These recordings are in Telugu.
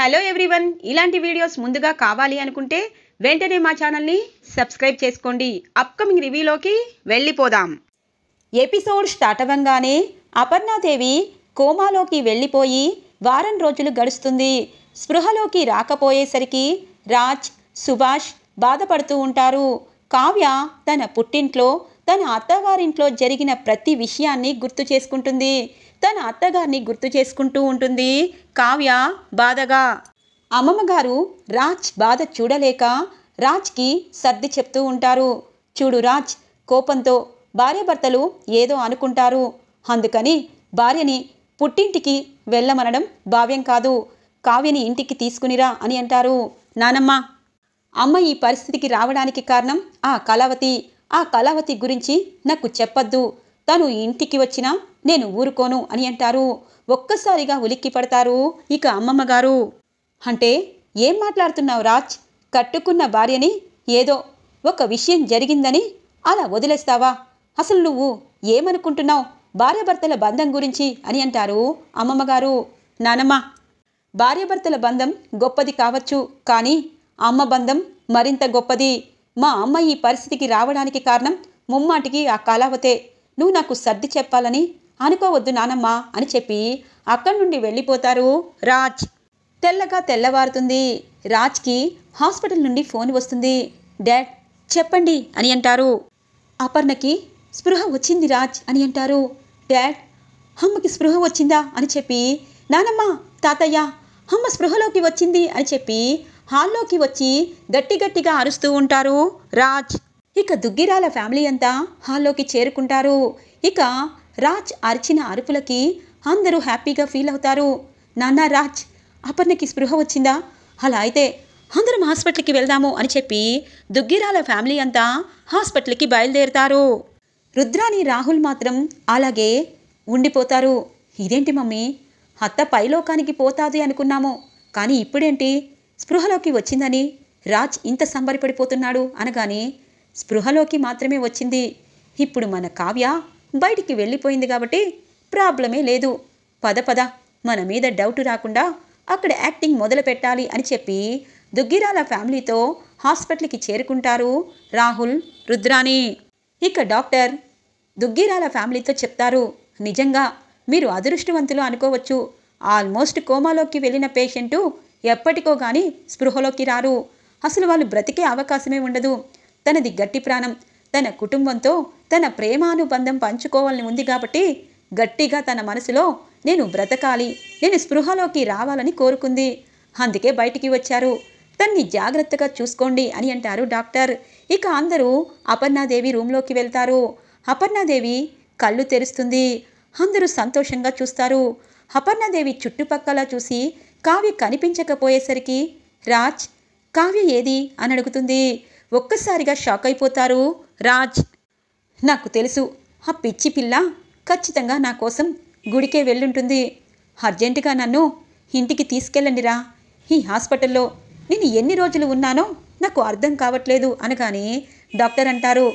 హలో ఎవ్రీవన్ ఇలాంటి వీడియోస్ ముందుగా కావాలి అనుకుంటే వెంటనే మా ఛానల్ని సబ్స్క్రైబ్ చేసుకోండి అప్కమింగ్ రివ్యూలోకి వెళ్ళిపోదాం ఎపిసోడ్ స్టార్ట్ అవ్వంగానే అపర్ణాదేవి కోమాలోకి వెళ్ళిపోయి వారం రోజులు గడుస్తుంది స్పృహలోకి రాకపోయేసరికి రాజ్ సుభాష్ బాధపడుతూ ఉంటారు కావ్య తన పుట్టింట్లో తన అత్తవారింట్లో జరిగిన ప్రతి విషయాన్ని గుర్తు చేసుకుంటుంది తన అత్తగారిని గుర్తు చేసుకుంటూ ఉంటుంది కావ్య బాధగా అమ్మమ్మగారు రాజ్ బాధ చూడలేక రాజ్కి సర్ది చెప్తూ ఉంటారు చూడు రాజ్ కోపంతో భార్యాభర్తలు ఏదో అనుకుంటారు అందుకని భార్యని పుట్టింటికి వెళ్ళమనడం భావ్యం కాదు కావ్యని ఇంటికి తీసుకునిరా అని అంటారు నానమ్మ అమ్మ ఈ పరిస్థితికి రావడానికి కారణం ఆ కళావతి ఆ కళావతి గురించి నాకు చెప్పద్దు తను ఇంటికి వచ్చినా నేను ఊరుకోను అని అంటారు ఒక్కసారిగా ఉలిక్కి పడతారు ఇక అమ్మమ్మ గారు అంటే ఏం మాట్లాడుతున్నావు రాజ్ కట్టుకున్న భార్యని ఏదో ఒక విషయం జరిగిందని అలా వదిలేస్తావా అసలు నువ్వు ఏమనుకుంటున్నావు భార్యాభర్తల బంధం గురించి అని అంటారు అమ్మమ్మగారు నానమ్మ భార్యాభర్తల బంధం గొప్పది కావచ్చు కానీ అమ్మ బంధం మరింత గొప్పది మా అమ్మ ఈ పరిస్థితికి రావడానికి కారణం ముమ్మాటికి ఆ కాలావతే నువ్వు నాకు సర్ది చెప్పాలని అనుకోవద్దు నానమ్మ అని చెప్పి అక్కడి నుండి వెళ్ళిపోతారు రాజ్ తెల్లగా తెల్లవారుతుంది రాజ్కి హాస్పిటల్ నుండి ఫోన్ వస్తుంది డాడ్ చెప్పండి అని అంటారు అపర్ణకి స్పృహ వచ్చింది రాజ్ అని అంటారు డాడ్ అమ్మకి స్పృహ వచ్చిందా అని చెప్పి నానమ్మ తాతయ్య అమ్మ స్పృహలోకి వచ్చింది అని చెప్పి హాల్లోకి వచ్చి గట్టి గట్టిగా అరుస్తూ ఉంటారు రాజ్ ఇక దుగ్గిరాల ఫ్యామిలీ అంతా హాల్లోకి చేరుకుంటారు ఇక రాజ్ అరిచిన అరుపులకి అందరూ హ్యాపీగా ఫీల్ అవుతారు నాన్న రాజ్ అపర్ణకి స్పృహ వచ్చిందా అలా అయితే అందరం హాస్పిటల్కి వెళ్దాము అని చెప్పి దుగ్గిరాల ఫ్యామిలీ అంతా హాస్పిటల్కి బయలుదేరుతారు రుద్రాని రాహుల్ మాత్రం అలాగే ఉండిపోతారు ఇదేంటి మమ్మీ అత్త పైలోకానికి పోతాది అనుకున్నాము కానీ ఇప్పుడేంటి స్పృహలోకి వచ్చిందని రాజ్ ఇంత సంబరిపడిపోతున్నాడు అనగానే స్పృహలోకి మాత్రమే వచ్చింది ఇప్పుడు మన కావ్య బయటికి వెళ్ళిపోయింది కాబట్టి ప్రాబ్లమే లేదు పద పద మన మీద డౌట్ రాకుండా అక్కడ యాక్టింగ్ మొదలు పెట్టాలి అని చెప్పి దుగ్గిరాల ఫ్యామిలీతో హాస్పిటల్కి చేరుకుంటారు రాహుల్ రుద్రాని ఇక డాక్టర్ దుగ్గిరాల ఫ్యామిలీతో చెప్తారు నిజంగా మీరు అదృష్టవంతులు అనుకోవచ్చు ఆల్మోస్ట్ కోమాలోకి వెళ్ళిన పేషెంటు ఎప్పటికో కానీ స్పృహలోకి రారు అసలు వాళ్ళు బ్రతికే అవకాశమే ఉండదు తనది గట్టి ప్రాణం తన కుటుంబంతో తన ప్రేమానుబంధం పంచుకోవాలని ఉంది కాబట్టి గట్టిగా తన మనసులో నేను బ్రతకాలి నేను స్పృహలోకి రావాలని కోరుకుంది అందుకే బయటికి వచ్చారు తన్ని జాగ్రత్తగా చూసుకోండి అని అంటారు డాక్టర్ ఇక అందరూ అపర్ణాదేవి రూమ్లోకి వెళ్తారు అపర్ణాదేవి కళ్ళు తెరుస్తుంది అందరూ సంతోషంగా చూస్తారు అపర్ణాదేవి చుట్టుపక్కల చూసి కావ్య కనిపించకపోయేసరికి రాజ్ కావ్య ఏది అని అడుగుతుంది ఒక్కసారిగా షాక్ అయిపోతారు రాజ్ నాకు తెలుసు ఆ పిచ్చి పిల్ల ఖచ్చితంగా నా కోసం గుడికే వెళ్ళుంటుంది అర్జెంటుగా నన్ను ఇంటికి తీసుకెళ్ళండిరా ఈ హాస్పిటల్లో నేను ఎన్ని రోజులు ఉన్నానో నాకు అర్థం కావట్లేదు అనగానే డాక్టర్ అంటారు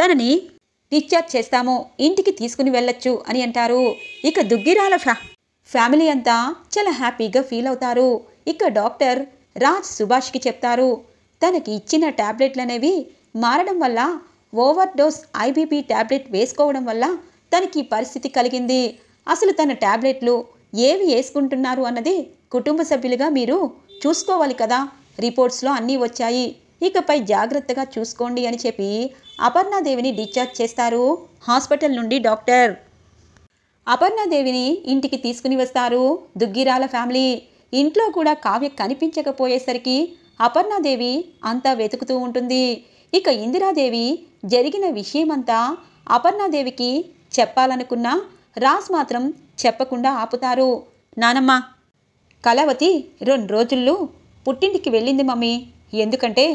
తనని డిశ్చార్జ్ చేస్తాము ఇంటికి తీసుకుని వెళ్ళొచ్చు అని అంటారు ఇక దుగ్గిరాల ఫ్యా ఫ్యామిలీ అంతా చాలా హ్యాపీగా ఫీల్ అవుతారు ఇక డాక్టర్ రాజ్ సుభాష్కి చెప్తారు తనకి ఇచ్చిన ట్యాబ్లెట్లు అనేవి మారడం వల్ల ఓవర్ డోస్ ఐబీపీ ట్యాబ్లెట్ వేసుకోవడం వల్ల తనకి పరిస్థితి కలిగింది అసలు తన ట్యాబ్లెట్లు ఏవి వేసుకుంటున్నారు అన్నది కుటుంబ సభ్యులుగా మీరు చూసుకోవాలి కదా రిపోర్ట్స్లో అన్నీ వచ్చాయి ఇకపై జాగ్రత్తగా చూసుకోండి అని చెప్పి అపర్ణాదేవిని డిశ్చార్జ్ చేస్తారు హాస్పిటల్ నుండి డాక్టర్ అపర్ణాదేవిని ఇంటికి తీసుకుని వస్తారు దుగ్గిరాల ఫ్యామిలీ ఇంట్లో కూడా కావ్య కనిపించకపోయేసరికి అపర్ణాదేవి అంతా వెతుకుతూ ఉంటుంది ఇక ఇందిరాదేవి జరిగిన విషయమంతా అపర్ణాదేవికి చెప్పాలనుకున్నా రాజ్ మాత్రం చెప్పకుండా ఆపుతారు నానమ్మ కళావతి రెండు రోజుల్లో పుట్టింటికి వెళ్ళింది మమ్మీ ఎందుకంటే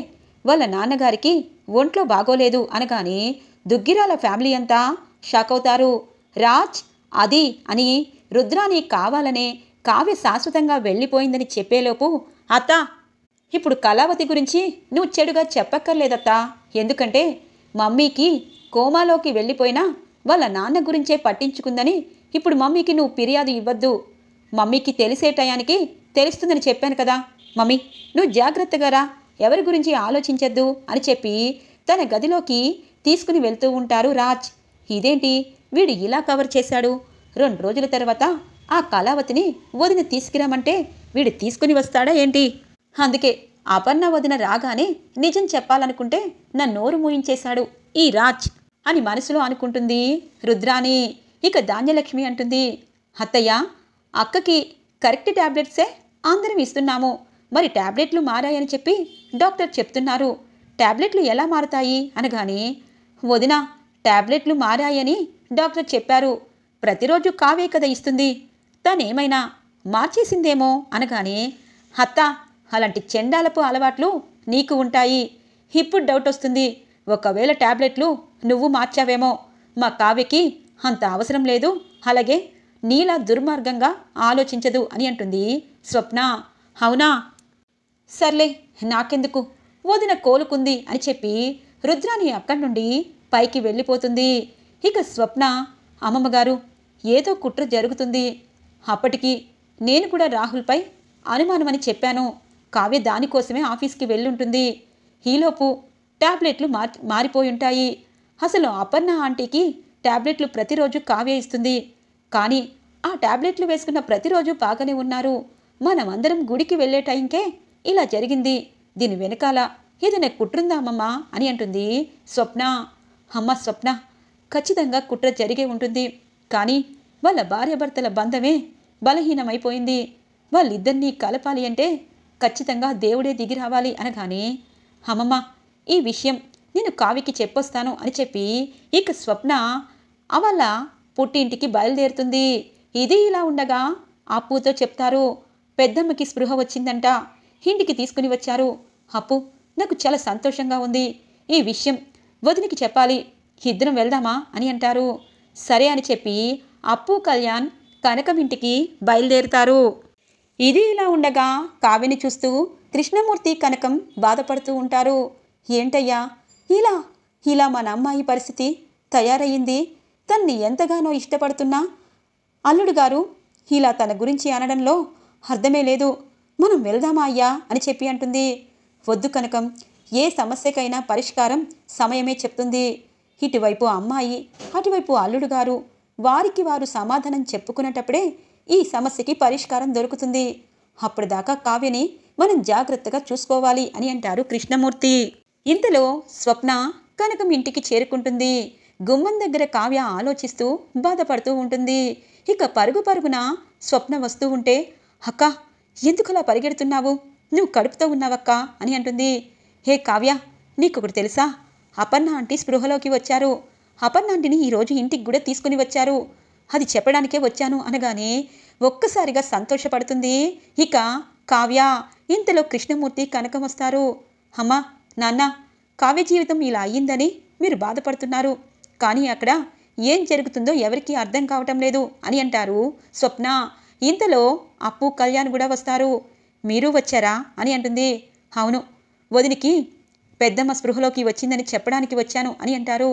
వాళ్ళ నాన్నగారికి ఒంట్లో బాగోలేదు అనగానే దుగ్గిరాల ఫ్యామిలీ అంతా షాక్ అవుతారు రాజ్ అది అని రుద్రాని కావాలనే కావ్య శాశ్వతంగా వెళ్ళిపోయిందని చెప్పేలోపు అత్తా ఇప్పుడు కళావతి గురించి నువ్వు చెడుగా చెప్పక్కర్లేదత్తా ఎందుకంటే మమ్మీకి కోమాలోకి వెళ్ళిపోయినా వాళ్ళ నాన్న గురించే పట్టించుకుందని ఇప్పుడు మమ్మీకి నువ్వు ఫిర్యాదు ఇవ్వద్దు మమ్మీకి తెలిసే టయానికి తెలుస్తుందని చెప్పాను కదా మమ్మీ నువ్వు జాగ్రత్తగా రా ఎవరి గురించి ఆలోచించద్దు అని చెప్పి తన గదిలోకి తీసుకుని వెళ్తూ ఉంటారు రాజ్ ఇదేంటి వీడు ఇలా కవర్ చేశాడు రెండు రోజుల తర్వాత ఆ కళావతిని వదిన తీసుకురామంటే వీడు తీసుకుని వస్తాడా ఏంటి అందుకే అపర్ణ వదిన రాగానే నిజం చెప్పాలనుకుంటే నా నోరు మూయించేశాడు ఈ రాజ్ అని మనసులో అనుకుంటుంది రుద్రాని ఇక ధాన్యలక్ష్మి అంటుంది అత్తయ్య అక్కకి కరెక్ట్ ట్యాబ్లెట్సే అందరం ఇస్తున్నాము మరి ట్యాబ్లెట్లు మారాయని చెప్పి డాక్టర్ చెప్తున్నారు ట్యాబ్లెట్లు ఎలా మారుతాయి అనగానే వదిన ట్యాబ్లెట్లు మారాయని డాక్టర్ చెప్పారు ప్రతిరోజు కావే కదా ఇస్తుంది తనేమైనా మార్చేసిందేమో అనగానే అత్త అలాంటి చెండాలపు అలవాట్లు నీకు ఉంటాయి ఇప్పుడు డౌట్ వస్తుంది ఒకవేళ ట్యాబ్లెట్లు నువ్వు మార్చావేమో మా కావ్యకి అంత అవసరం లేదు అలాగే నీలా దుర్మార్గంగా ఆలోచించదు అని అంటుంది స్వప్న అవునా సర్లే నాకెందుకు వదిన కోలుకుంది అని చెప్పి రుద్రాని అక్కడి నుండి పైకి వెళ్ళిపోతుంది ఇక స్వప్న అమ్మమ్మగారు ఏదో కుట్ర జరుగుతుంది అప్పటికి నేను కూడా రాహుల్పై అనుమానమని చెప్పాను కావ్య దానికోసమే ఆఫీస్కి వెళ్ళుంటుంది ఈలోపు ట్యాబ్లెట్లు మార్ మారిపోయి ఉంటాయి అసలు అపర్ణ ఆంటీకి ట్యాబ్లెట్లు ప్రతిరోజు కావ్య ఇస్తుంది కానీ ఆ ట్యాబ్లెట్లు వేసుకున్న ప్రతిరోజు బాగానే ఉన్నారు మనమందరం గుడికి వెళ్ళే టైంకే ఇలా జరిగింది దీని వెనకాల ఏదైనా కుట్రుందామమ్మా అని అంటుంది స్వప్న అమ్మ స్వప్న ఖచ్చితంగా కుట్ర జరిగే ఉంటుంది కానీ వాళ్ళ భార్యాభర్తల బంధమే బలహీనమైపోయింది వాళ్ళిద్దరినీ కలపాలి అంటే ఖచ్చితంగా దేవుడే దిగి రావాలి అనగానే హమమ్మ ఈ విషయం నేను కావికి చెప్పొస్తాను అని చెప్పి ఇక స్వప్న అవల్ల పుట్టింటికి బయలుదేరుతుంది ఇది ఇలా ఉండగా అప్పుతో చెప్తారు పెద్దమ్మకి స్పృహ వచ్చిందంట ఇంటికి తీసుకుని వచ్చారు అప్పు నాకు చాలా సంతోషంగా ఉంది ఈ విషయం వదినికి చెప్పాలి ఇద్దరం వెళ్దామా అని అంటారు సరే అని చెప్పి అప్పు కళ్యాణ్ కనకం ఇంటికి బయలుదేరుతారు ఇది ఇలా ఉండగా కావిని చూస్తూ కృష్ణమూర్తి కనకం బాధపడుతూ ఉంటారు ఏంటయ్యా ఇలా ఇలా మన అమ్మాయి పరిస్థితి తయారయ్యింది తన్ని ఎంతగానో ఇష్టపడుతున్నా అల్లుడు గారు ఇలా తన గురించి అనడంలో అర్థమే లేదు మనం వెళ్దామా అయ్యా అని చెప్పి అంటుంది వద్దు కనకం ఏ సమస్యకైనా పరిష్కారం సమయమే చెప్తుంది ఇటువైపు అమ్మాయి అటువైపు అల్లుడు గారు వారికి వారు సమాధానం చెప్పుకునేటప్పుడే ఈ సమస్యకి పరిష్కారం దొరుకుతుంది అప్పుడు దాకా కావ్యని మనం జాగ్రత్తగా చూసుకోవాలి అని అంటారు కృష్ణమూర్తి ఇంతలో స్వప్న కనకం ఇంటికి చేరుకుంటుంది గుమ్మం దగ్గర కావ్య ఆలోచిస్తూ బాధపడుతూ ఉంటుంది ఇక పరుగు పరుగున స్వప్న వస్తూ ఉంటే అక్క ఎందుకలా పరిగెడుతున్నావు నువ్వు కడుపుతో ఉన్నావక్క అని అంటుంది హే కావ్య నీకొకటి తెలుసా అపర్ణ ఆంటీ స్పృహలోకి వచ్చారు అపర్ణ ఆంటీని ఈరోజు ఇంటికి కూడా తీసుకుని వచ్చారు అది చెప్పడానికే వచ్చాను అనగానే ఒక్కసారిగా సంతోషపడుతుంది ఇక కావ్య ఇంతలో కృష్ణమూర్తి కనకం వస్తారు అమ్మ నాన్న కావ్య జీవితం ఇలా అయ్యిందని మీరు బాధపడుతున్నారు కానీ అక్కడ ఏం జరుగుతుందో ఎవరికీ అర్థం కావటం లేదు అని అంటారు స్వప్న ఇంతలో అప్పు కళ్యాణ్ కూడా వస్తారు మీరు వచ్చారా అని అంటుంది అవును వదినికి పెద్దమ్మ స్పృహలోకి వచ్చిందని చెప్పడానికి వచ్చాను అని అంటారు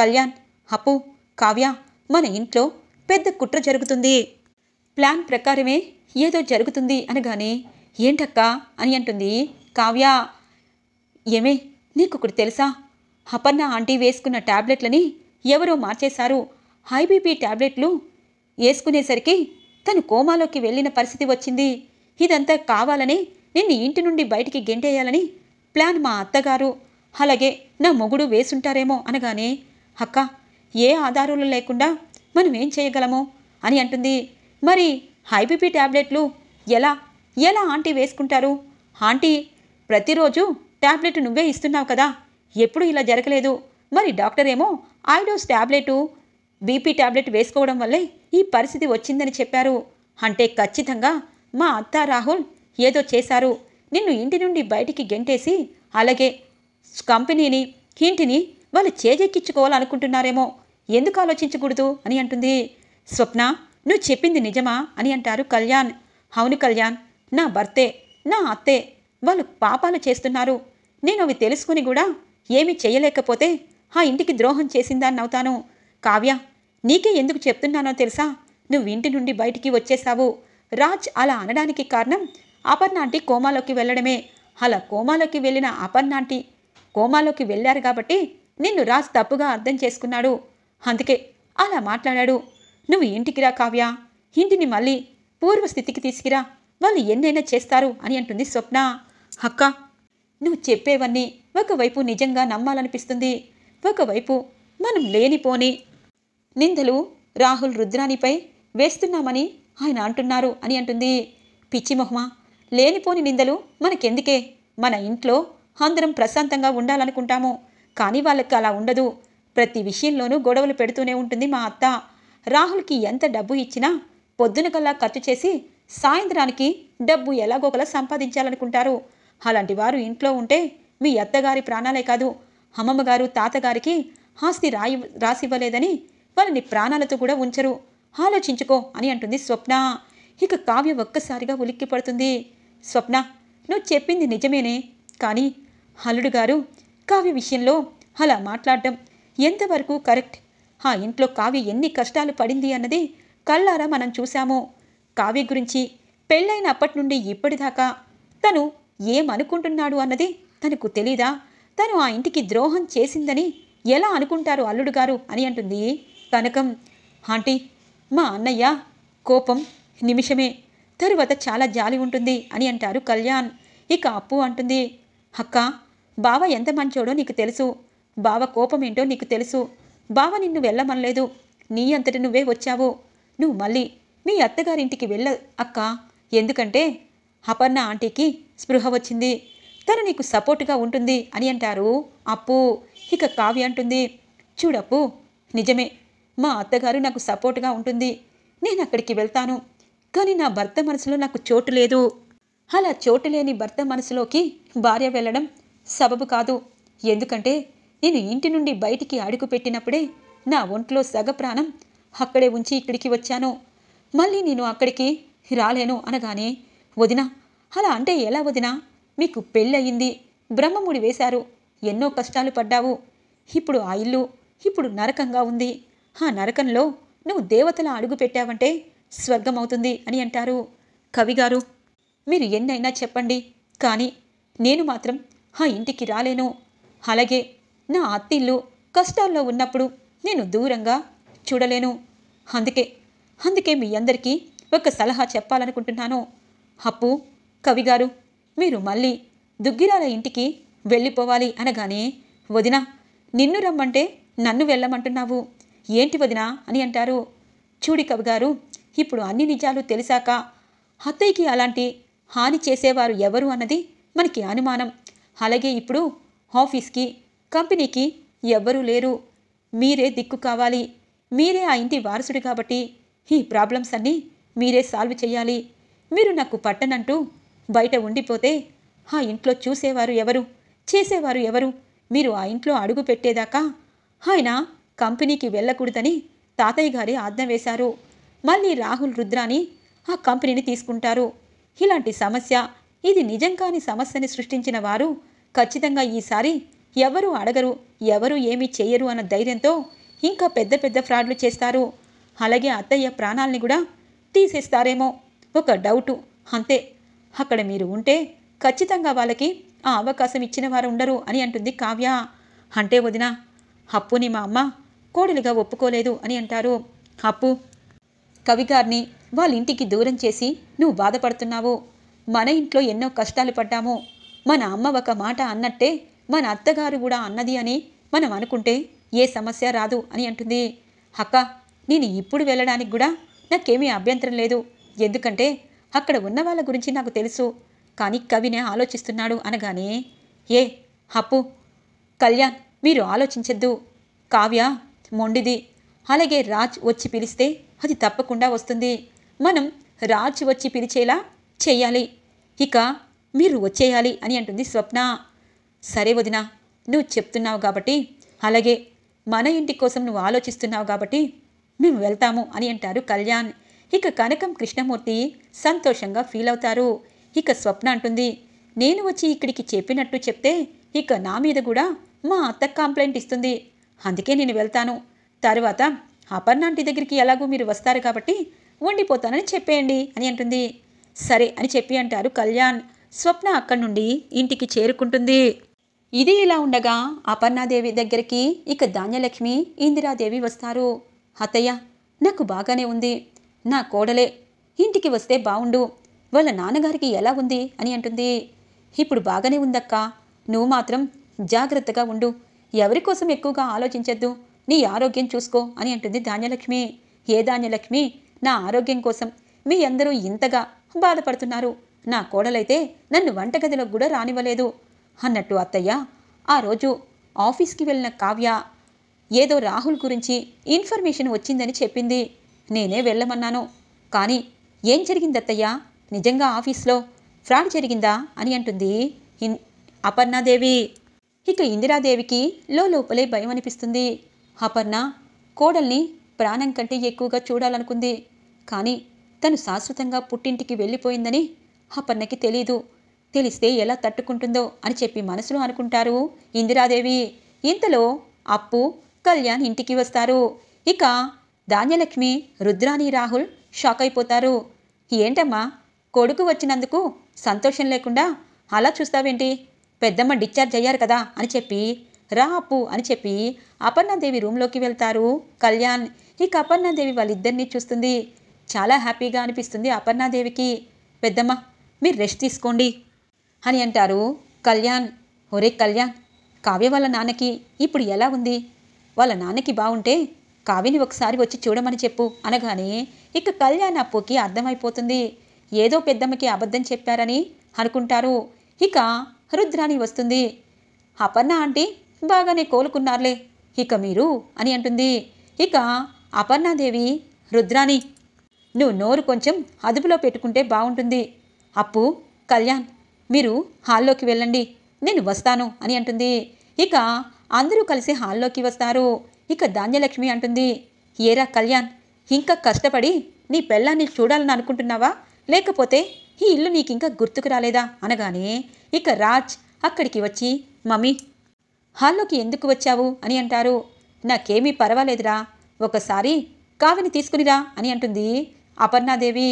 కళ్యాణ్ అప్పు కావ్య మన ఇంట్లో పెద్ద కుట్ర జరుగుతుంది ప్లాన్ ప్రకారమే ఏదో జరుగుతుంది అనగానే ఏంటక్కా అని అంటుంది కావ్య ఏమే నీకు ఒకటి తెలుసా అపర్ణ ఆంటీ వేసుకున్న ట్యాబ్లెట్లని ఎవరో మార్చేశారు హైబీపీ ట్యాబ్లెట్లు వేసుకునేసరికి తను కోమాలోకి వెళ్ళిన పరిస్థితి వచ్చింది ఇదంతా కావాలని నిన్ను ఇంటి నుండి బయటికి గెంటేయాలని ప్లాన్ మా అత్తగారు అలాగే నా మొగుడు వేసుంటారేమో అనగానే అక్క ఏ ఆధారాలు లేకుండా మనం ఏం చేయగలము అని అంటుంది మరి హైబీపీ ట్యాబ్లెట్లు ఎలా ఎలా ఆంటీ వేసుకుంటారు ఆంటీ ప్రతిరోజు ట్యాబ్లెట్ నువ్వే ఇస్తున్నావు కదా ఎప్పుడు ఇలా జరగలేదు మరి డాక్టర్ ఏమో ఐడోస్ ట్యాబ్లెట్ బీపీ ట్యాబ్లెట్ వేసుకోవడం వల్లే ఈ పరిస్థితి వచ్చిందని చెప్పారు అంటే ఖచ్చితంగా మా అత్త రాహుల్ ఏదో చేశారు నిన్ను ఇంటి నుండి బయటికి గెంటేసి అలాగే కంపెనీని ఇంటిని వాళ్ళు చేజెక్కించుకోవాలనుకుంటున్నారేమో ఎందుకు ఆలోచించకూడదు అని అంటుంది స్వప్న నువ్వు చెప్పింది నిజమా అని అంటారు కళ్యాణ్ అవును కళ్యాణ్ నా భర్తే నా అత్తే వాళ్ళు పాపాలు చేస్తున్నారు నేను అవి తెలుసుకుని కూడా ఏమి చేయలేకపోతే ఆ ఇంటికి ద్రోహం చేసిందాన్ని అవుతాను కావ్య నీకే ఎందుకు చెప్తున్నానో తెలుసా నువ్వు ఇంటి నుండి బయటికి వచ్చేసావు రాజ్ అలా అనడానికి కారణం అపర్ణాంటి కోమాలోకి వెళ్ళడమే అలా కోమాలోకి వెళ్ళిన అపర్ణాంటి కోమాలోకి వెళ్ళారు కాబట్టి నిన్ను రాజ్ తప్పుగా అర్థం చేసుకున్నాడు అందుకే అలా మాట్లాడాడు నువ్వు ఇంటికి రా కావ్య ఇంటిని మళ్ళీ పూర్వస్థితికి తీసుకురా వాళ్ళు ఎన్నైనా చేస్తారు అని అంటుంది స్వప్న అక్క నువ్వు చెప్పేవన్నీ ఒకవైపు నిజంగా నమ్మాలనిపిస్తుంది ఒకవైపు మనం లేనిపోని నిందలు రాహుల్ రుద్రానిపై వేస్తున్నామని ఆయన అంటున్నారు అని అంటుంది పిచ్చి మొహమా లేనిపోని నిందలు మనకెందుకే మన ఇంట్లో అందరం ప్రశాంతంగా ఉండాలనుకుంటాము కానీ వాళ్ళకి అలా ఉండదు ప్రతి విషయంలోనూ గొడవలు పెడుతూనే ఉంటుంది మా అత్త రాహుల్కి ఎంత డబ్బు ఇచ్చినా పొద్దున కల్లా ఖర్చు చేసి సాయంత్రానికి డబ్బు ఎలాగోకలా సంపాదించాలనుకుంటారు అలాంటి వారు ఇంట్లో ఉంటే మీ అత్తగారి ప్రాణాలే కాదు అమ్మమ్మగారు తాతగారికి ఆస్తి రాయి రాసివ్వలేదని వాళ్ళని ప్రాణాలతో కూడా ఉంచరు ఆలోచించుకో అని అంటుంది స్వప్న ఇక కావ్య ఒక్కసారిగా ఉలిక్కి పడుతుంది స్వప్న నువ్వు చెప్పింది నిజమేనే కానీ అల్లుడు గారు కావ్య విషయంలో అలా మాట్లాడడం ఎంతవరకు కరెక్ట్ ఆ ఇంట్లో కావ్య ఎన్ని కష్టాలు పడింది అన్నది కళ్ళారా మనం చూశాము కావ్య గురించి పెళ్ళైన అప్పటి నుండి ఇప్పటిదాకా తను ఏమనుకుంటున్నాడు అన్నది తనకు తెలీదా తను ఆ ఇంటికి ద్రోహం చేసిందని ఎలా అనుకుంటారు అల్లుడు గారు అని అంటుంది కనకం ఆంటీ మా అన్నయ్య కోపం నిమిషమే తరువాత చాలా జాలి ఉంటుంది అని అంటారు కళ్యాణ్ ఇక అప్పు అంటుంది అక్క బావ ఎంత మంచోడో నీకు తెలుసు బావ కోపమేంటో నీకు తెలుసు బావ నిన్ను వెళ్ళమనలేదు నీ అంతటి నువ్వే వచ్చావు నువ్వు మళ్ళీ మీ అత్తగారింటికి వెళ్ళ అక్క ఎందుకంటే అపర్ణ ఆంటీకి స్పృహ వచ్చింది తను నీకు సపోర్టుగా ఉంటుంది అని అంటారు అప్పు ఇక కావ్య అంటుంది చూడప్పు నిజమే మా అత్తగారు నాకు సపోర్టుగా ఉంటుంది నేను అక్కడికి వెళ్తాను కానీ నా భర్త మనసులో నాకు చోటు లేదు అలా చోటు లేని భర్త మనసులోకి భార్య వెళ్ళడం సబబు కాదు ఎందుకంటే నేను ఇంటి నుండి బయటికి అడుగు పెట్టినప్పుడే నా ఒంట్లో సగప్రాణం అక్కడే ఉంచి ఇక్కడికి వచ్చాను మళ్ళీ నేను అక్కడికి రాలేను అనగానే వదినా అలా అంటే ఎలా వదినా మీకు పెళ్ళయింది బ్రహ్మముడి వేశారు ఎన్నో కష్టాలు పడ్డావు ఇప్పుడు ఆ ఇల్లు ఇప్పుడు నరకంగా ఉంది ఆ నరకంలో నువ్వు దేవతల అడుగు పెట్టావంటే స్వర్గం అవుతుంది అని అంటారు కవిగారు మీరు ఎన్నైనా చెప్పండి కానీ నేను మాత్రం ఆ ఇంటికి రాలేను అలాగే నా అత్తిళ్ళు కష్టాల్లో ఉన్నప్పుడు నేను దూరంగా చూడలేను అందుకే అందుకే మీ అందరికీ ఒక సలహా చెప్పాలనుకుంటున్నాను అప్పు కవిగారు మీరు మళ్ళీ దుగ్గిరాల ఇంటికి వెళ్ళిపోవాలి అనగానే వదిన నిన్ను రమ్మంటే నన్ను వెళ్ళమంటున్నావు ఏంటి వదిన అని అంటారు చూడి కవిగారు ఇప్పుడు అన్ని నిజాలు తెలిసాక అత్తయ్యకి అలాంటి హాని చేసేవారు ఎవరు అన్నది మనకి అనుమానం అలాగే ఇప్పుడు ఆఫీస్కి కంపెనీకి ఎవ్వరూ లేరు మీరే దిక్కు కావాలి మీరే ఆ ఇంటి వారసుడు కాబట్టి ఈ ప్రాబ్లమ్స్ అన్నీ మీరే సాల్వ్ చేయాలి మీరు నాకు పట్టనంటూ బయట ఉండిపోతే ఆ ఇంట్లో చూసేవారు ఎవరు చేసేవారు ఎవరు మీరు ఆ ఇంట్లో అడుగు పెట్టేదాకా ఆయన కంపెనీకి వెళ్ళకూడదని తాతయ్య గారి ఆజ్ఞ వేశారు మళ్ళీ రాహుల్ రుద్రాని ఆ కంపెనీని తీసుకుంటారు ఇలాంటి సమస్య ఇది నిజం కాని సమస్యని సృష్టించిన వారు ఖచ్చితంగా ఈసారి ఎవరు అడగరు ఎవరు ఏమీ చేయరు అన్న ధైర్యంతో ఇంకా పెద్ద పెద్ద ఫ్రాడ్లు చేస్తారు అలాగే అత్తయ్య ప్రాణాలని కూడా తీసేస్తారేమో ఒక డౌటు అంతే అక్కడ మీరు ఉంటే ఖచ్చితంగా వాళ్ళకి ఆ అవకాశం ఇచ్చిన వారు ఉండరు అని అంటుంది కావ్య అంటే వదిన అప్పుని మా అమ్మ కోడలిగా ఒప్పుకోలేదు అని అంటారు అప్పు కవిగారిని వాళ్ళ ఇంటికి దూరం చేసి నువ్వు బాధపడుతున్నావు మన ఇంట్లో ఎన్నో కష్టాలు పడ్డాము మన అమ్మ ఒక మాట అన్నట్టే మన అత్తగారు కూడా అన్నది అని మనం అనుకుంటే ఏ సమస్య రాదు అని అంటుంది అక్క నేను ఇప్పుడు వెళ్ళడానికి కూడా నాకేమీ అభ్యంతరం లేదు ఎందుకంటే అక్కడ ఉన్న వాళ్ళ గురించి నాకు తెలుసు కానీ కవినే ఆలోచిస్తున్నాడు అనగానే ఏ హప్పు కళ్యాణ్ మీరు ఆలోచించద్దు కావ్య మొండిది అలాగే రాజ్ వచ్చి పిలిస్తే అది తప్పకుండా వస్తుంది మనం రాజ్ వచ్చి పిలిచేలా చేయాలి ఇక మీరు వచ్చేయాలి అని అంటుంది స్వప్న సరే వదినా నువ్వు చెప్తున్నావు కాబట్టి అలాగే మన ఇంటి కోసం నువ్వు ఆలోచిస్తున్నావు కాబట్టి మేము వెళ్తాము అని అంటారు కళ్యాణ్ ఇక కనకం కృష్ణమూర్తి సంతోషంగా ఫీల్ అవుతారు ఇక స్వప్న అంటుంది నేను వచ్చి ఇక్కడికి చెప్పినట్టు చెప్తే ఇక నా మీద కూడా మా అత్త కంప్లైంట్ ఇస్తుంది అందుకే నేను వెళ్తాను తర్వాత అపర్ణాంటి దగ్గరికి ఎలాగో మీరు వస్తారు కాబట్టి ఉండిపోతానని చెప్పేయండి అని అంటుంది సరే అని చెప్పి అంటారు కళ్యాణ్ స్వప్న అక్కడి నుండి ఇంటికి చేరుకుంటుంది ఇది ఇలా ఉండగా అపర్ణాదేవి దగ్గరికి ఇక ధాన్యలక్ష్మి ఇందిరాదేవి వస్తారు అత్తయ్య నాకు బాగానే ఉంది నా కోడలే ఇంటికి వస్తే బావుండు వాళ్ళ నాన్నగారికి ఎలా ఉంది అని అంటుంది ఇప్పుడు బాగానే ఉందక్క నువ్వు మాత్రం జాగ్రత్తగా ఉండు ఎవరి కోసం ఎక్కువగా ఆలోచించద్దు నీ ఆరోగ్యం చూసుకో అని అంటుంది ధాన్యలక్ష్మి ఏ ధాన్యలక్ష్మి నా ఆరోగ్యం కోసం మీ అందరూ ఇంతగా బాధపడుతున్నారు నా కోడలైతే నన్ను వంటగదిలో కూడా రానివ్వలేదు అన్నట్టు అత్తయ్య ఆ రోజు ఆఫీస్కి వెళ్ళిన కావ్య ఏదో రాహుల్ గురించి ఇన్ఫర్మేషన్ వచ్చిందని చెప్పింది నేనే వెళ్ళమన్నాను కానీ ఏం జరిగింది అత్తయ్య నిజంగా ఆఫీస్లో ఫ్రాడ్ జరిగిందా అని అంటుంది ఇన్ అపర్ణాదేవి ఇక ఇందిరాదేవికి లోపలే భయం అనిపిస్తుంది అపర్ణ కోడల్ని ప్రాణం కంటే ఎక్కువగా చూడాలనుకుంది కానీ తను శాశ్వతంగా పుట్టింటికి వెళ్ళిపోయిందని అపర్ణకి తెలీదు తెలిస్తే ఎలా తట్టుకుంటుందో అని చెప్పి మనసులో అనుకుంటారు ఇందిరాదేవి ఇంతలో అప్పు కళ్యాణ్ ఇంటికి వస్తారు ఇక ధాన్యలక్ష్మి రుద్రాని రాహుల్ షాక్ అయిపోతారు ఏంటమ్మా కొడుకు వచ్చినందుకు సంతోషం లేకుండా అలా చూస్తావేంటి పెద్దమ్మ డిశ్చార్జ్ అయ్యారు కదా అని చెప్పి రా అప్పు అని చెప్పి అపర్ణాదేవి రూమ్లోకి వెళ్తారు కళ్యాణ్ ఇక అపర్ణాదేవి వాళ్ళిద్దరినీ చూస్తుంది చాలా హ్యాపీగా అనిపిస్తుంది అపర్ణాదేవికి పెద్దమ్మ మీరు రెస్ట్ తీసుకోండి అని అంటారు కళ్యాణ్ ఒరే కళ్యాణ్ కావ్య వాళ్ళ నాన్నకి ఇప్పుడు ఎలా ఉంది వాళ్ళ నాన్నకి బాగుంటే కావ్యని ఒకసారి వచ్చి చూడమని చెప్పు అనగానే ఇక కళ్యాణ్ అప్పుకి అర్థమైపోతుంది ఏదో పెద్దమ్మకి అబద్ధం చెప్పారని అనుకుంటారు ఇక రుద్రాని వస్తుంది అపర్ణ ఆంటీ బాగానే కోలుకున్నారులే ఇక మీరు అని అంటుంది ఇక అపర్ణాదేవి రుద్రాని నువ్వు నోరు కొంచెం అదుపులో పెట్టుకుంటే బాగుంటుంది అప్పు కళ్యాణ్ మీరు హాల్లోకి వెళ్ళండి నేను వస్తాను అని అంటుంది ఇక అందరూ కలిసి హాల్లోకి వస్తారు ఇక ధాన్యలక్ష్మి అంటుంది ఏరా కళ్యాణ్ ఇంకా కష్టపడి నీ పెళ్ళాన్ని చూడాలని అనుకుంటున్నావా లేకపోతే ఈ ఇల్లు నీకు ఇంకా గుర్తుకు రాలేదా అనగానే ఇక రాజ్ అక్కడికి వచ్చి మమ్మీ హాల్లోకి ఎందుకు వచ్చావు అని అంటారు నాకేమీ పర్వాలేదురా ఒకసారి కావ్యని తీసుకునిరా అని అంటుంది అపర్ణాదేవి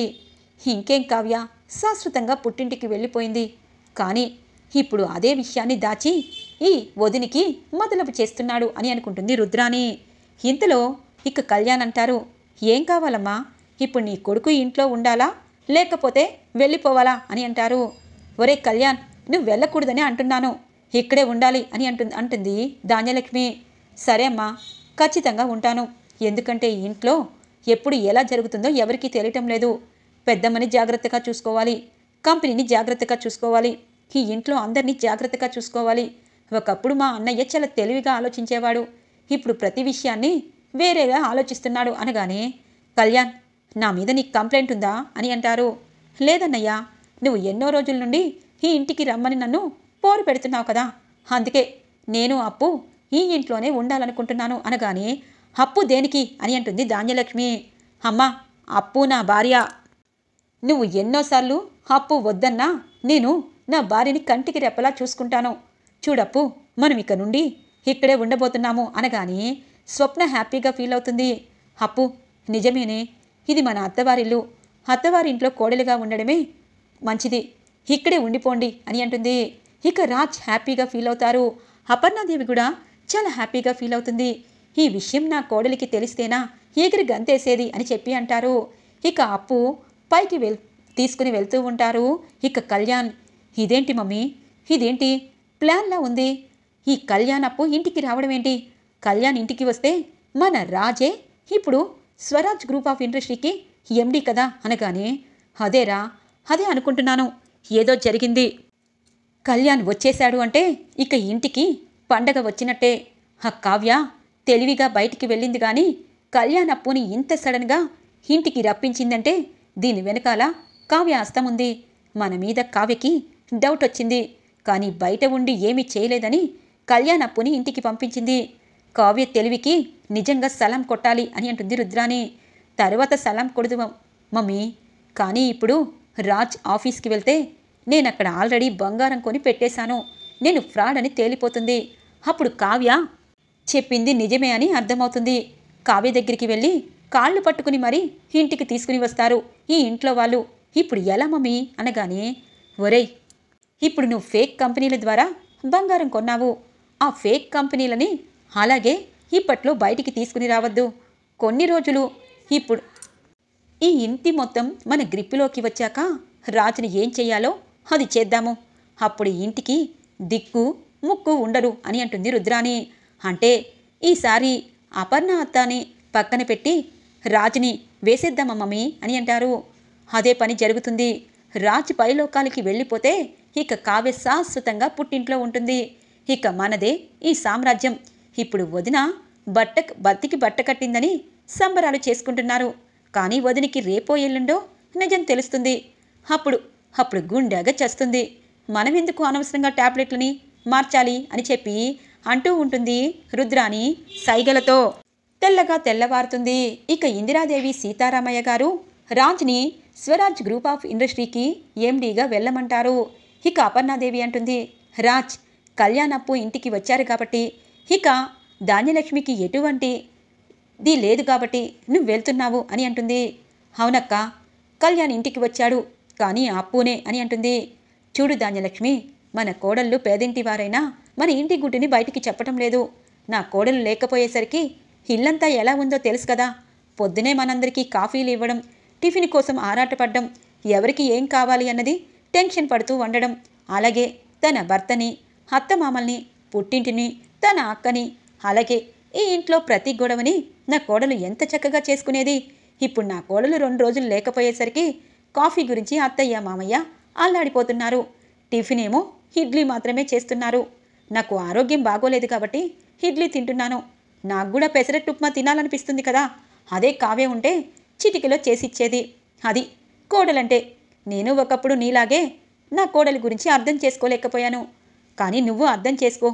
ఇంకేం కావ్య శాశ్వతంగా పుట్టింటికి వెళ్ళిపోయింది కానీ ఇప్పుడు అదే విషయాన్ని దాచి ఈ వదినికి మొదలపు చేస్తున్నాడు అని అనుకుంటుంది రుద్రాని ఇంతలో ఇక కళ్యాణ్ అంటారు ఏం కావాలమ్మా ఇప్పుడు నీ కొడుకు ఇంట్లో ఉండాలా లేకపోతే వెళ్ళిపోవాలా అని అంటారు ఒరే కళ్యాణ్ నువ్వు వెళ్ళకూడదని అంటున్నాను ఇక్కడే ఉండాలి అని అంటుంది అంటుంది ధాన్యలక్ష్మి సరే అమ్మా ఖచ్చితంగా ఉంటాను ఎందుకంటే ఇంట్లో ఎప్పుడు ఎలా జరుగుతుందో ఎవరికీ తెలియటం లేదు పెద్దమ్మని జాగ్రత్తగా చూసుకోవాలి కంపెనీని జాగ్రత్తగా చూసుకోవాలి ఈ ఇంట్లో అందరినీ జాగ్రత్తగా చూసుకోవాలి ఒకప్పుడు మా అన్నయ్య చాలా తెలివిగా ఆలోచించేవాడు ఇప్పుడు ప్రతి విషయాన్ని వేరేగా ఆలోచిస్తున్నాడు అనగానే కళ్యాణ్ నా మీద నీకు కంప్లైంట్ ఉందా అని అంటారు లేదన్నయ్యా నువ్వు ఎన్నో రోజుల నుండి ఈ ఇంటికి రమ్మని నన్ను పోరు పెడుతున్నావు కదా అందుకే నేను అప్పు ఈ ఇంట్లోనే ఉండాలనుకుంటున్నాను అనగానే అప్పు దేనికి అని అంటుంది ధాన్యలక్ష్మి అమ్మ అప్పు నా భార్య నువ్వు ఎన్నోసార్లు అప్పు వద్దన్నా నేను నా భార్యని కంటికి రెప్పలా చూసుకుంటాను చూడప్పు మనం ఇక్కడ నుండి ఇక్కడే ఉండబోతున్నాము అనగానే స్వప్న హ్యాపీగా ఫీల్ అవుతుంది అప్పు నిజమేనే ఇది మన అత్తవారిల్లు ఇంట్లో కోడలిగా ఉండడమే మంచిది ఇక్కడే ఉండిపోండి అని అంటుంది ఇక రాజ్ హ్యాపీగా ఫీల్ అవుతారు అపర్ణాదేవి కూడా చాలా హ్యాపీగా ఫీల్ అవుతుంది ఈ విషయం నా కోడలికి తెలిస్తేనా ఎగిరి గంతేసేది అని చెప్పి అంటారు ఇక అప్పు పైకి వెల్ తీసుకుని వెళ్తూ ఉంటారు ఇక కళ్యాణ్ ఇదేంటి మమ్మీ ఇదేంటి ప్లాన్లా ఉంది ఈ కళ్యాణ్ అప్పు ఇంటికి రావడం ఏంటి కళ్యాణ్ ఇంటికి వస్తే మన రాజే ఇప్పుడు స్వరాజ్ గ్రూప్ ఆఫ్ ఇండస్ట్రీకి ఎండి కదా అనగానే అదేరా అదే అనుకుంటున్నాను ఏదో జరిగింది కళ్యాణ్ వచ్చేశాడు అంటే ఇక ఇంటికి పండగ వచ్చినట్టే ఆ కావ్య తెలివిగా బయటికి వెళ్ళింది కానీ కళ్యాణ్ అప్పుని ఇంత సడన్గా ఇంటికి రప్పించిందంటే దీని వెనకాల కావ్య ఉంది మన మీద కావ్యకి డౌట్ వచ్చింది కానీ బయట ఉండి ఏమీ చేయలేదని కళ్యాణ అప్పుని ఇంటికి పంపించింది కావ్య తెలివికి నిజంగా సలాం కొట్టాలి అని అంటుంది రుద్రాని తర్వాత సలాం కొడుదు మమ్మీ కానీ ఇప్పుడు రాజ్ ఆఫీస్కి వెళ్తే నేను అక్కడ ఆల్రెడీ బంగారం కొని పెట్టేశాను నేను ఫ్రాడ్ అని తేలిపోతుంది అప్పుడు కావ్య చెప్పింది నిజమే అని అర్థమవుతుంది కావ్య దగ్గరికి వెళ్ళి కాళ్ళు పట్టుకుని మరీ ఇంటికి తీసుకుని వస్తారు ఈ ఇంట్లో వాళ్ళు ఇప్పుడు ఎలా మమ్మీ అనగానే ఒరేయ్ ఇప్పుడు నువ్వు ఫేక్ కంపెనీల ద్వారా బంగారం కొన్నావు ఆ ఫేక్ కంపెనీలని అలాగే ఇప్పట్లో బయటికి తీసుకుని రావద్దు కొన్ని రోజులు ఇప్పుడు ఈ ఇంటి మొత్తం మన గ్రిప్పులోకి వచ్చాక రాజుని ఏం చేయాలో అది చేద్దాము అప్పుడు ఇంటికి దిక్కు ముక్కు ఉండరు అని అంటుంది రుద్రాని అంటే ఈసారి అపర్ణ అత్తాని పక్కన పెట్టి రాజుని వేసేద్దామా మమ్మీ అని అంటారు అదే పని జరుగుతుంది రాజు పైలోకాలకి వెళ్ళిపోతే ఇక కావ్య శాశ్వతంగా పుట్టింట్లో ఉంటుంది ఇక మనదే ఈ సామ్రాజ్యం ఇప్పుడు వదిన బట్ట బతికి బట్ట కట్టిందని సంబరాలు చేసుకుంటున్నారు కానీ వదినికి రేపో ఎల్లుండో నిజం తెలుస్తుంది అప్పుడు అప్పుడు గుండెగా చేస్తుంది ఎందుకు అనవసరంగా ట్యాబ్లెట్లని మార్చాలి అని చెప్పి అంటూ ఉంటుంది రుద్రాని సైగలతో తెల్లగా తెల్లవారుతుంది ఇక ఇందిరాదేవి సీతారామయ్య గారు రాజ్ని స్వరాజ్ గ్రూప్ ఆఫ్ ఇండస్ట్రీకి ఎండీగా వెళ్ళమంటారు ఇక అపర్ణాదేవి అంటుంది రాజ్ కళ్యాణప్పు ఇంటికి వచ్చారు కాబట్టి ఇక ధాన్యలక్ష్మికి ఎటువంటి ది లేదు కాబట్టి నువ్వు వెళ్తున్నావు అని అంటుంది అవునక్క కళ్యాణ్ ఇంటికి వచ్చాడు కానీ అప్పునే అని అంటుంది చూడు ధాన్యలక్ష్మి మన కోడళ్ళు పేదింటి వారైనా మన ఇంటి గుడ్డిని బయటికి చెప్పటం లేదు నా కోడలు లేకపోయేసరికి ఇల్లంతా ఎలా ఉందో తెలుసు కదా పొద్దునే మనందరికీ కాఫీలు ఇవ్వడం టిఫిన్ కోసం ఆరాటపడడం ఎవరికి ఏం కావాలి అన్నది టెన్షన్ పడుతూ ఉండడం అలాగే తన భర్తని అత్తమామల్ని పుట్టింటిని తన అక్కని అలాగే ఈ ఇంట్లో ప్రతి గొడవని నా కోడలు ఎంత చక్కగా చేసుకునేది ఇప్పుడు నా కోడలు రెండు రోజులు లేకపోయేసరికి కాఫీ గురించి అత్తయ్య మామయ్య అల్లాడిపోతున్నారు టిఫిన్ ఏమో ఇడ్లీ మాత్రమే చేస్తున్నారు నాకు ఆరోగ్యం బాగోలేదు కాబట్టి ఇడ్లీ తింటున్నాను నాకు కూడా పెసరట్టు ఉప్మా తినాలనిపిస్తుంది కదా అదే కావే ఉంటే చిటికలో చేసిచ్చేది అది కోడలంటే నేను ఒకప్పుడు నీలాగే నా కోడలి గురించి అర్థం చేసుకోలేకపోయాను కానీ నువ్వు అర్థం చేసుకో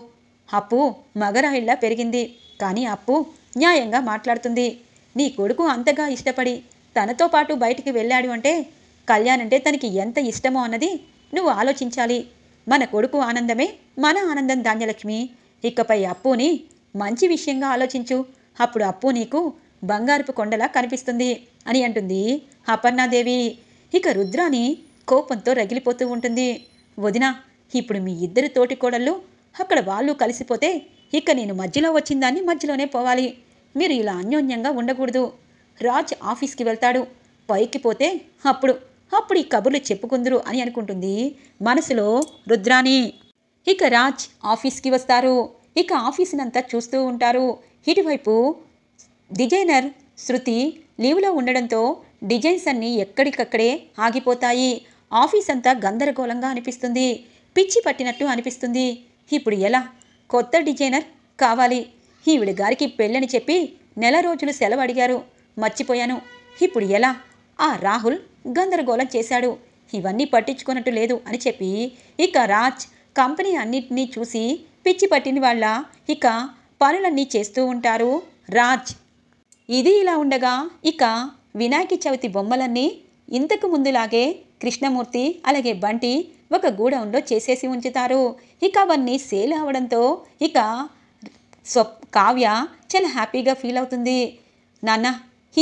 అప్పు మగరాయిల్లా పెరిగింది కానీ అప్పు న్యాయంగా మాట్లాడుతుంది నీ కొడుకు అంతగా ఇష్టపడి తనతో పాటు బయటికి వెళ్ళాడు అంటే కళ్యాణ్ అంటే తనకి ఎంత ఇష్టమో అన్నది నువ్వు ఆలోచించాలి మన కొడుకు ఆనందమే మన ఆనందం ధాన్యలక్ష్మి ఇకపై అప్పుని మంచి విషయంగా ఆలోచించు అప్పుడు అప్పు నీకు బంగారపు కొండలా కనిపిస్తుంది అని అంటుంది అపర్ణాదేవి ఇక రుద్రాని కోపంతో రగిలిపోతూ ఉంటుంది వదిన ఇప్పుడు మీ ఇద్దరు తోటి కోడళ్ళు అక్కడ వాళ్ళు కలిసిపోతే ఇక నేను మధ్యలో వచ్చిందాన్ని మధ్యలోనే పోవాలి మీరు ఇలా అన్యోన్యంగా ఉండకూడదు రాజ్ ఆఫీస్కి వెళ్తాడు పైకి పోతే అప్పుడు అప్పుడు ఈ కబుర్లు చెప్పుకుందరు అని అనుకుంటుంది మనసులో రుద్రాని ఇక రాజ్ ఆఫీస్కి వస్తారు ఇక ఆఫీసునంతా చూస్తూ ఉంటారు ఇటువైపు డిజైనర్ శృతి లీవ్లో ఉండడంతో డిజైన్స్ అన్నీ ఎక్కడికక్కడే ఆగిపోతాయి ఆఫీస్ అంతా గందరగోళంగా అనిపిస్తుంది పిచ్చి పట్టినట్టు అనిపిస్తుంది ఇప్పుడు ఎలా కొత్త డిజైనర్ కావాలి ఈవిడ గారికి పెళ్ళని చెప్పి నెల రోజులు సెలవు అడిగారు మర్చిపోయాను ఇప్పుడు ఎలా ఆ రాహుల్ గందరగోళం చేశాడు ఇవన్నీ పట్టించుకున్నట్టు లేదు అని చెప్పి ఇక రాజ్ కంపెనీ అన్నిటినీ చూసి పిచ్చి పట్టిన వాళ్ళ ఇక పనులన్నీ చేస్తూ ఉంటారు రాజ్ ఇది ఇలా ఉండగా ఇక వినాయక చవితి బొమ్మలన్నీ ఇంతకు ముందులాగే కృష్ణమూర్తి అలాగే బంటి ఒక గూడౌన్లో చేసేసి ఉంచుతారు ఇక అవన్నీ సేల్ అవడంతో ఇక స్వ కావ్య చాలా హ్యాపీగా ఫీల్ అవుతుంది నాన్న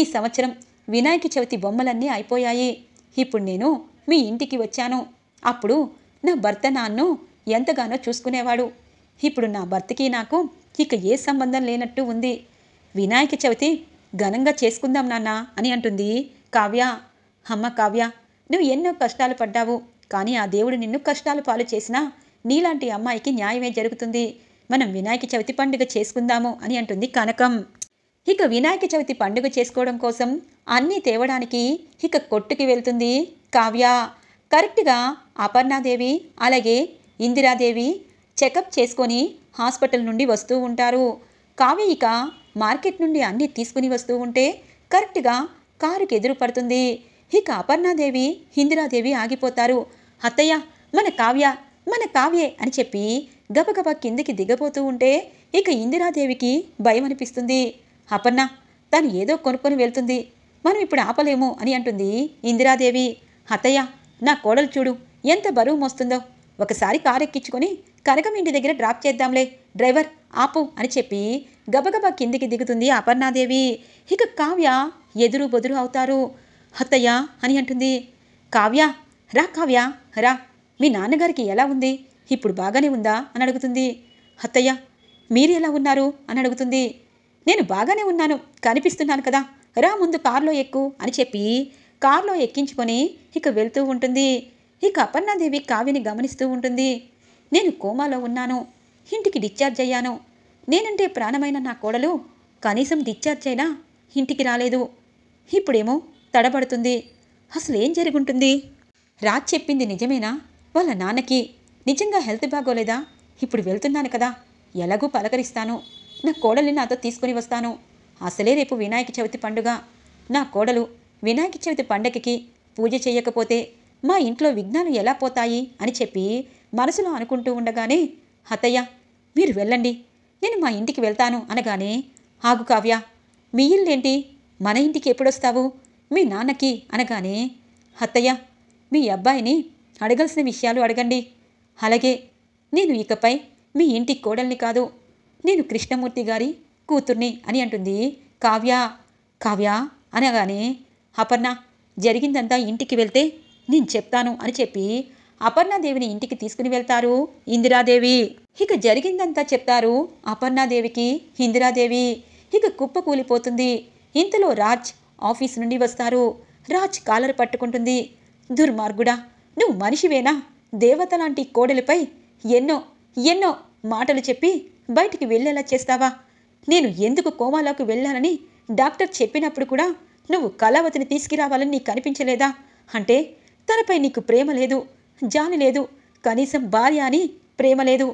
ఈ సంవత్సరం వినాయక చవితి బొమ్మలన్నీ అయిపోయాయి ఇప్పుడు నేను మీ ఇంటికి వచ్చాను అప్పుడు నా భర్త నాన్ను ఎంతగానో చూసుకునేవాడు ఇప్పుడు నా భర్తకి నాకు ఇక ఏ సంబంధం లేనట్టు ఉంది వినాయక చవితి ఘనంగా చేసుకుందాం నాన్న అని అంటుంది కావ్య అమ్మ కావ్య నువ్వు ఎన్నో కష్టాలు పడ్డావు కానీ ఆ దేవుడు నిన్ను కష్టాలు పాలు చేసినా నీలాంటి అమ్మాయికి న్యాయమే జరుగుతుంది మనం వినాయక చవితి పండుగ చేసుకుందాము అని అంటుంది కనకం ఇక వినాయక చవితి పండుగ చేసుకోవడం కోసం అన్నీ తేవడానికి ఇక కొట్టుకి వెళ్తుంది కావ్య కరెక్ట్గా అపర్ణాదేవి అలాగే ఇందిరాదేవి చెకప్ చేసుకొని హాస్పిటల్ నుండి వస్తూ ఉంటారు కావ్య ఇక మార్కెట్ నుండి అన్ని తీసుకుని వస్తూ ఉంటే కరెక్ట్గా కారుకి ఎదురు పడుతుంది ఇక అపర్ణాదేవి ఇందిరాదేవి ఆగిపోతారు అత్తయ్య మన కావ్య మన కావ్యే అని చెప్పి గబగబ కిందికి దిగబోతూ ఉంటే ఇక ఇందిరాదేవికి భయం అనిపిస్తుంది అపర్ణ తను ఏదో కొనుక్కొని వెళ్తుంది మనం ఇప్పుడు ఆపలేము అని అంటుంది ఇందిరాదేవి అత్తయ్య నా కోడలు చూడు ఎంత బరువు మోస్తుందో ఒకసారి కారు ఎక్కించుకొని కనకం ఇంటి దగ్గర డ్రాప్ చేద్దాంలే డ్రైవర్ ఆపు అని చెప్పి గబగబా కిందికి దిగుతుంది అపర్ణాదేవి ఇక కావ్య ఎదురు బొదురు అవుతారు అత్తయ్య అని అంటుంది కావ్య రా కావ్య రా మీ నాన్నగారికి ఎలా ఉంది ఇప్పుడు బాగానే ఉందా అని అడుగుతుంది అత్తయ్య మీరు ఎలా ఉన్నారు అని అడుగుతుంది నేను బాగానే ఉన్నాను కనిపిస్తున్నాను కదా రా ముందు కారులో ఎక్కు అని చెప్పి కారులో ఎక్కించుకొని ఇక వెళ్తూ ఉంటుంది ఇక అపర్ణాదేవి కావ్యని గమనిస్తూ ఉంటుంది నేను కోమాలో ఉన్నాను ఇంటికి డిశ్చార్జ్ అయ్యాను నేనంటే ప్రాణమైన నా కోడలు కనీసం డిశ్చార్జ్ అయినా ఇంటికి రాలేదు ఇప్పుడేమో తడబడుతుంది అసలు ఏం జరుగుంటుంది రాజ్ చెప్పింది నిజమేనా వాళ్ళ నాన్నకి నిజంగా హెల్త్ బాగోలేదా ఇప్పుడు వెళ్తున్నాను కదా ఎలాగూ పలకరిస్తాను నా కోడల్ని నాతో తీసుకుని వస్తాను అసలే రేపు వినాయక చవితి పండుగ నా కోడలు వినాయక చవితి పండగకి పూజ చేయకపోతే మా ఇంట్లో విఘ్నాలు ఎలా పోతాయి అని చెప్పి మనసులో అనుకుంటూ ఉండగానే అత్తయ్య మీరు వెళ్ళండి నేను మా ఇంటికి వెళ్తాను అనగానే ఆగు కావ్య మీ ఇల్లేంటి మన ఇంటికి ఎప్పుడొస్తావు మీ నాన్నకి అనగానే అత్తయ్య మీ అబ్బాయిని అడగాల్సిన విషయాలు అడగండి అలాగే నేను ఇకపై మీ ఇంటి కోడల్ని కాదు నేను కృష్ణమూర్తి గారి కూతుర్ని అని అంటుంది కావ్య కావ్య అనగానే అపర్ణ జరిగిందంతా ఇంటికి వెళ్తే నేను చెప్తాను అని చెప్పి అపర్ణాదేవిని ఇంటికి తీసుకుని వెళ్తారు ఇందిరాదేవి ఇక జరిగిందంతా చెప్తారు అపర్ణాదేవికి ఇందిరాదేవి ఇక కుప్ప కూలిపోతుంది ఇంతలో రాజ్ ఆఫీస్ నుండి వస్తారు రాజ్ కాలర్ పట్టుకుంటుంది దుర్మార్గుడా నువ్వు మనిషివేనా దేవత లాంటి కోడలిపై ఎన్నో ఎన్నో మాటలు చెప్పి బయటికి వెళ్ళేలా చేస్తావా నేను ఎందుకు కోమాలోకి వెళ్ళానని డాక్టర్ చెప్పినప్పుడు కూడా నువ్వు కళావతిని తీసుకురావాలని నీకు కనిపించలేదా అంటే తనపై నీకు ప్రేమ లేదు జాలి లేదు కనీసం భార్య అని ప్రేమ లేదు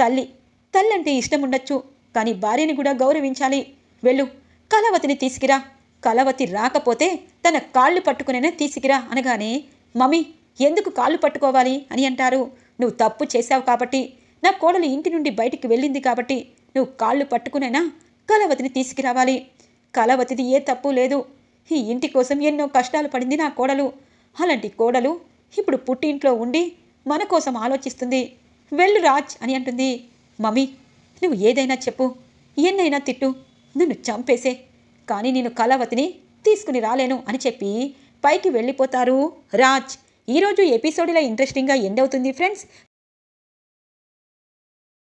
తల్లి తల్లంటే ఇష్టం ఇష్టముండొచ్చు కానీ భార్యని కూడా గౌరవించాలి వెళ్ళు కలవతిని తీసుకురా కలవతి రాకపోతే తన కాళ్ళు పట్టుకునే తీసుకురా అనగానే మమ్మీ ఎందుకు కాళ్ళు పట్టుకోవాలి అని అంటారు నువ్వు తప్పు చేశావు కాబట్టి నా కోడలు ఇంటి నుండి బయటికి వెళ్ళింది కాబట్టి నువ్వు కాళ్ళు పట్టుకునేనా కలవతిని తీసుకురావాలి కలవతిది ఏ తప్పు లేదు ఈ ఇంటి కోసం ఎన్నో కష్టాలు పడింది నా కోడలు అలాంటి కోడలు ఇప్పుడు పుట్టింట్లో ఉండి మన కోసం ఆలోచిస్తుంది వెళ్ళు రాజ్ అని అంటుంది మమ్మీ నువ్వు ఏదైనా చెప్పు ఎన్నైనా తిట్టు నన్ను చంపేసే కానీ నేను కళావతిని తీసుకుని రాలేను అని చెప్పి పైకి వెళ్ళిపోతారు రాజ్ ఈరోజు ఎపిసోడ్ ఇలా ఇంట్రెస్టింగ్గా ఎండవుతుంది ఫ్రెండ్స్